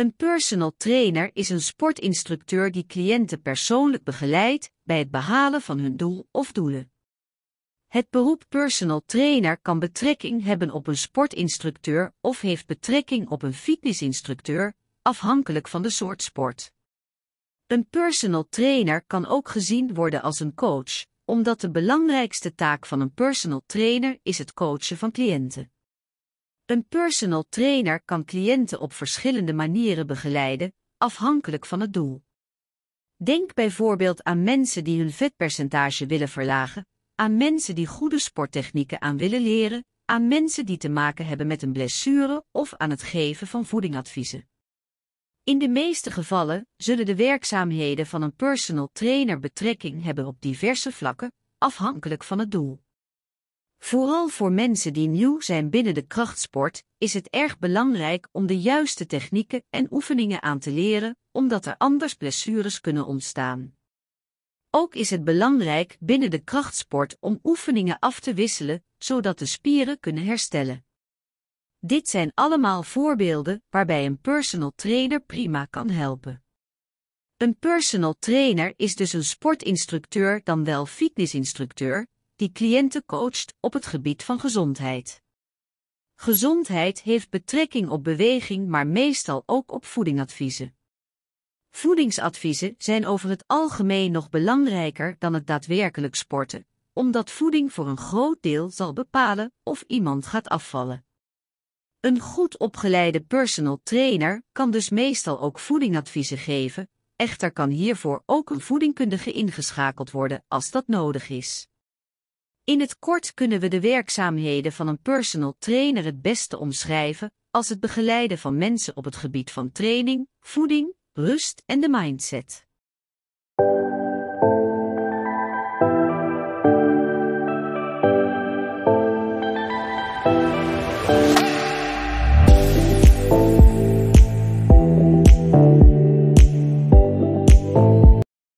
Een personal trainer is een sportinstructeur die cliënten persoonlijk begeleidt bij het behalen van hun doel of doelen. Het beroep personal trainer kan betrekking hebben op een sportinstructeur of heeft betrekking op een fitnessinstructeur, afhankelijk van de soort sport. Een personal trainer kan ook gezien worden als een coach, omdat de belangrijkste taak van een personal trainer is het coachen van cliënten. Een personal trainer kan cliënten op verschillende manieren begeleiden, afhankelijk van het doel. Denk bijvoorbeeld aan mensen die hun vetpercentage willen verlagen, aan mensen die goede sporttechnieken aan willen leren, aan mensen die te maken hebben met een blessure of aan het geven van voedingadviezen. In de meeste gevallen zullen de werkzaamheden van een personal trainer betrekking hebben op diverse vlakken, afhankelijk van het doel. Vooral voor mensen die nieuw zijn binnen de krachtsport is het erg belangrijk om de juiste technieken en oefeningen aan te leren, omdat er anders blessures kunnen ontstaan. Ook is het belangrijk binnen de krachtsport om oefeningen af te wisselen, zodat de spieren kunnen herstellen. Dit zijn allemaal voorbeelden waarbij een personal trainer prima kan helpen. Een personal trainer is dus een sportinstructeur dan wel fitnessinstructeur die cliënten coacht op het gebied van gezondheid. Gezondheid heeft betrekking op beweging, maar meestal ook op voedingadviezen. Voedingsadviezen zijn over het algemeen nog belangrijker dan het daadwerkelijk sporten, omdat voeding voor een groot deel zal bepalen of iemand gaat afvallen. Een goed opgeleide personal trainer kan dus meestal ook voedingadviezen geven, echter kan hiervoor ook een voedingkundige ingeschakeld worden als dat nodig is. In het kort kunnen we de werkzaamheden van een personal trainer het beste omschrijven als het begeleiden van mensen op het gebied van training, voeding, rust en de mindset.